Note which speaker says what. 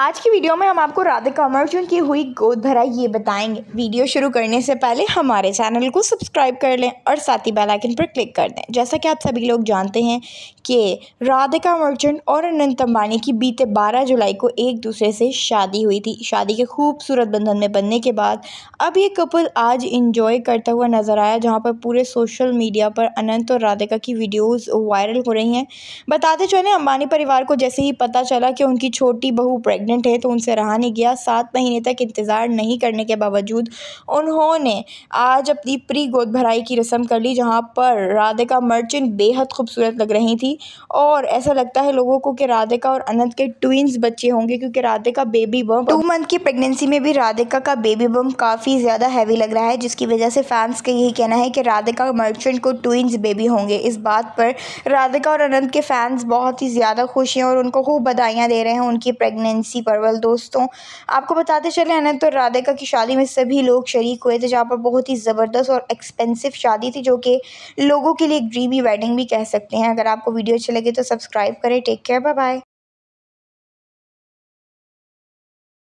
Speaker 1: आज की वीडियो में हम आपको राधिका अमरजुन की हुई गोद भरा ये बताएंगे वीडियो शुरू करने से पहले हमारे चैनल को सब्सक्राइब कर लें और साथ ही बेल आइकन पर क्लिक कर दें जैसा कि आप सभी लोग जानते हैं कि राधिका मर्चेंट और अनंत अम्बानी की बीते 12 जुलाई को एक दूसरे से शादी हुई थी शादी के खूबसूरत बंधन में बनने के बाद अब ये कपल आज इंजॉय करता हुआ नज़र आया जहाँ पर पूरे सोशल मीडिया पर अनंत और राधिका की वीडियोज़ वायरल हो रही हैं बताते चले अम्बानी परिवार को जैसे ही पता चला कि उनकी छोटी बहू प्रेग प्रेग्नेंट है तो उनसे रहा नहीं गया सात महीने तक इंतज़ार नहीं करने के बावजूद उन्होंने आज अपनी प्री गोद भराई की रस्म कर ली जहाँ पर राधिका मर्चेंट बेहद खूबसूरत लग रही थी और ऐसा लगता है लोगों को कि राधिका और अनंत के ट्विंस बच्चे होंगे क्योंकि Radhika baby bump two month की प्रेगनेंसी में भी राधिका का बेबी बम काफ़ी ज़्यादा हैवी लग रहा है जिसकी वजह से फैंस का यही कहना है कि राधिका मर्चेंट को ट्विंस बेबी होंगे इस बात पर राधिका और अनंत के फैंस बहुत ही ज़्यादा खुश हैं और उनको खूब बधाइयाँ दे रहे हैं उनकी प्रेगनेंसी सी परवल दोस्तों आपको बताते चले अनंत तो राधिका की शादी में सभी लोग शरीक हुए थे जहाँ पर बहुत ही ज़बरदस्त और एक्सपेंसिव शादी थी जो कि लोगों के लिए एक ड्रीमी वेडिंग भी कह सकते हैं अगर आपको वीडियो अच्छी लगे तो सब्सक्राइब करें टेक केयर बाय बाय